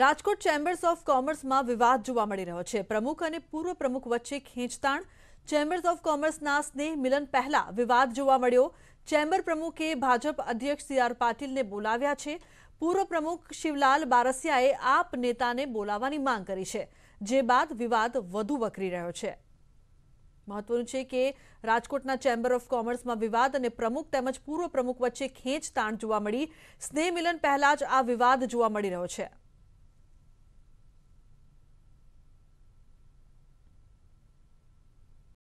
Rajkot chambers of કોમર્સમાં વિવાદ જોવા મળી રહ્યો છે પ્રમુખ અને પૂર્વ પ્રમુખ વચ્ચે ખેંચતાણ ચેમ્બર્સ ઓફ કોમર્સના સ્નેહ મિલન પહેલા વિવાદ જોવા મળ્યો ચેમ્બર પ્રમુખે ભાજપ અધ્યક્ષ સી આર પાટીલને બોલાવ્યા છે પૂર્વ પ્રમુખ શિવલાલ બારસિયાએ આપ નેતાને બોલાવવાની માંગ કરી છે જે બાદ વિવાદ વધુ વકરી રહ્યો છે મહત્વનું છે કે રાજકોટના ચેમ્બર ઓફ કોમર્સમાં વિવાદ અને પ્રમુખ તેમજ પૂર્વ પ્રમુખ વચ્ચે ખેંચતાણ જોવા મળી સ્નેહ મિલન પહેલા જ આ વિવાદ જોવા મળી રહ્યો છે